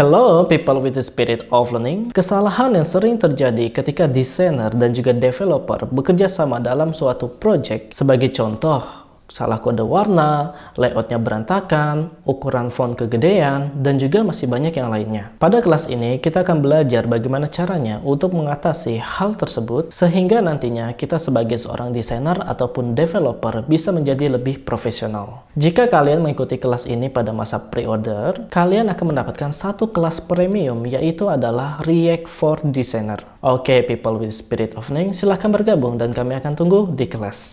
Hello people with the spirit of learning. Kesalahan yang sering terjadi ketika desainer dan juga developer bekerja sama dalam suatu project sebagai contoh salah kode warna, layoutnya berantakan, ukuran font kegedean, dan juga masih banyak yang lainnya. Pada kelas ini, kita akan belajar bagaimana caranya untuk mengatasi hal tersebut sehingga nantinya kita sebagai seorang desainer ataupun developer bisa menjadi lebih profesional. Jika kalian mengikuti kelas ini pada masa pre-order, kalian akan mendapatkan satu kelas premium yaitu adalah React for Designer. Oke, okay, people with spirit of Ning, silahkan bergabung dan kami akan tunggu di kelas.